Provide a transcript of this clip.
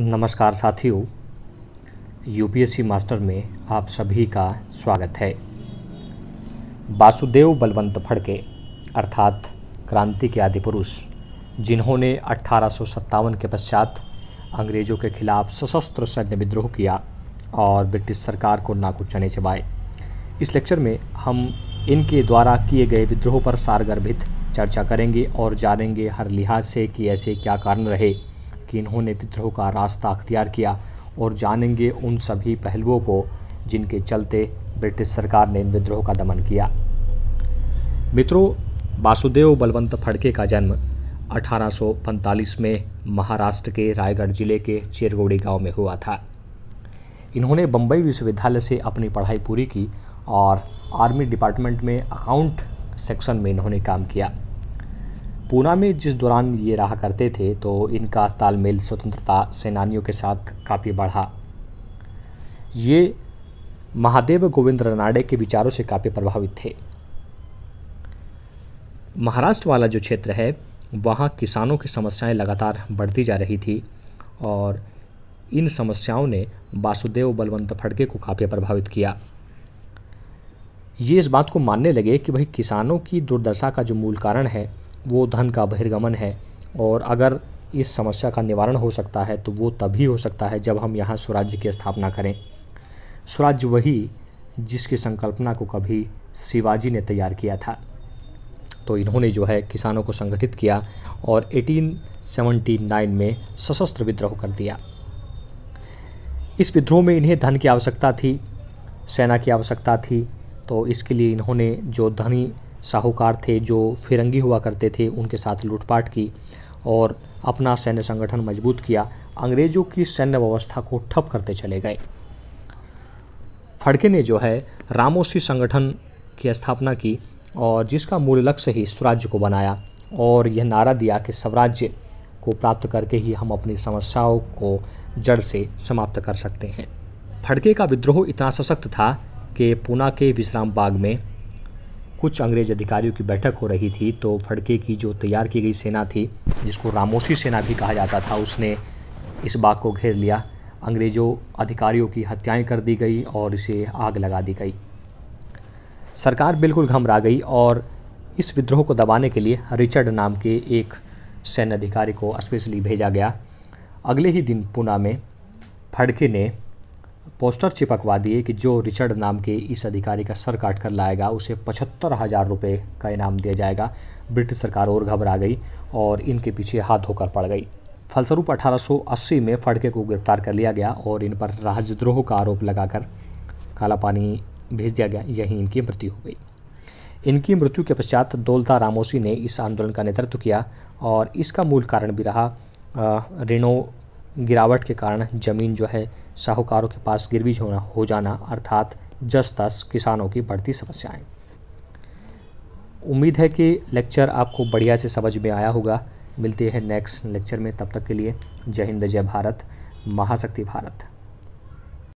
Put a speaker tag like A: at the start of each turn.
A: नमस्कार साथियों UPSC master में आप सभी का स्वागत है वासुदेव बलवंत फड़के अर्थात क्रांति के आदि पुरुष जिन्होंने अठारह के पश्चात अंग्रेज़ों के खिलाफ सशस्त्र सैन्य विद्रोह किया और ब्रिटिश सरकार को नाकू चने चबाए इस लेक्चर में हम इनके द्वारा किए गए विद्रोह पर सारगर्भित चर्चा करेंगे और जानेंगे हर लिहाज से कि ऐसे क्या कारण रहे कि इन्होंने विद्रोह का रास्ता अख्तियार किया और जानेंगे उन सभी पहलुओं को जिनके चलते ब्रिटिश सरकार ने इन विद्रोह का दमन किया मित्रों वासुदेव बलवंत फड़के का जन्म 1845 में महाराष्ट्र के रायगढ़ जिले के चेरगोड़ी गांव में हुआ था इन्होंने बम्बई विश्वविद्यालय से अपनी पढ़ाई पूरी की और आर्मी डिपार्टमेंट में अकाउंट सेक्शन में इन्होंने काम किया पूना में जिस दौरान ये रहा करते थे तो इनका तालमेल स्वतंत्रता सेनानियों के साथ काफ़ी बढ़ा ये महादेव गोविंद रनाडे के विचारों से काफ़ी प्रभावित थे महाराष्ट्र वाला जो क्षेत्र है वहाँ किसानों की समस्याएं लगातार बढ़ती जा रही थी और इन समस्याओं ने वासुदेव बलवंत फड़के को काफ़ी प्रभावित किया ये इस बात को मानने लगे कि भाई किसानों की दुर्दशा का जो मूल कारण है वो धन का बहिर्गमन है और अगर इस समस्या का निवारण हो सकता है तो वो तभी हो सकता है जब हम यहाँ स्वराज्य की स्थापना करें स्वराज्य वही जिसकी संकल्पना को कभी शिवाजी ने तैयार किया था तो इन्होंने जो है किसानों को संगठित किया और 1879 में सशस्त्र विद्रोह कर दिया इस विद्रोह में इन्हें धन की आवश्यकता थी सेना की आवश्यकता थी तो इसके लिए इन्होंने जो धनी साहूकार थे जो फिरंगी हुआ करते थे उनके साथ लूटपाट की और अपना सैन्य संगठन मजबूत किया अंग्रेज़ों की सैन्य व्यवस्था को ठप करते चले गए फड़के ने जो है रामोसी संगठन की स्थापना की और जिसका मूल लक्ष्य ही स्वराज्य को बनाया और यह नारा दिया कि स्वराज्य को प्राप्त करके ही हम अपनी समस्याओं को जड़ से समाप्त कर सकते हैं फड़के का विद्रोह इतना सशक्त था कि पूना के विश्राम बाग में कुछ अंग्रेज अधिकारियों की बैठक हो रही थी तो फड़के की जो तैयार की गई सेना थी जिसको रामोसी सेना भी कहा जाता था उसने इस बाग को घेर लिया अंग्रेज़ों अधिकारियों की हत्याएं कर दी गई और इसे आग लगा दी गई सरकार बिल्कुल घमरा गई और इस विद्रोह को दबाने के लिए रिचर्ड नाम के एक सैन्य अधिकारी को स्पेशली भेजा गया अगले ही दिन पुना में फड़के ने पोस्टर चिपकवा दिए कि जो रिचर्ड नाम के इस अधिकारी का सर काट कर लाएगा उसे पचहत्तर हज़ार रुपये का इनाम दिया जाएगा ब्रिटिश सरकार और घबरा गई और इनके पीछे हाथ धोकर पड़ गई फलस्वरूप 1880 में फड़के को गिरफ्तार कर लिया गया और इन पर राजद्रोह का आरोप लगाकर काला पानी भेज दिया गया यहीं इनकी मृत्यु हो गई इनकी मृत्यु के पश्चात दौलता रामोसी ने इस आंदोलन का नेतृत्व किया और इसका मूल कारण भी रहा रिनो गिरावट के कारण ज़मीन जो है साहूकारों के पास गिरवी होना हो जाना अर्थात जस तस किसानों की बढ़ती समस्याएं उम्मीद है कि लेक्चर आपको बढ़िया से समझ में आया होगा मिलते हैं नेक्स्ट लेक्चर में तब तक के लिए जय हिंद जय भारत महाशक्ति भारत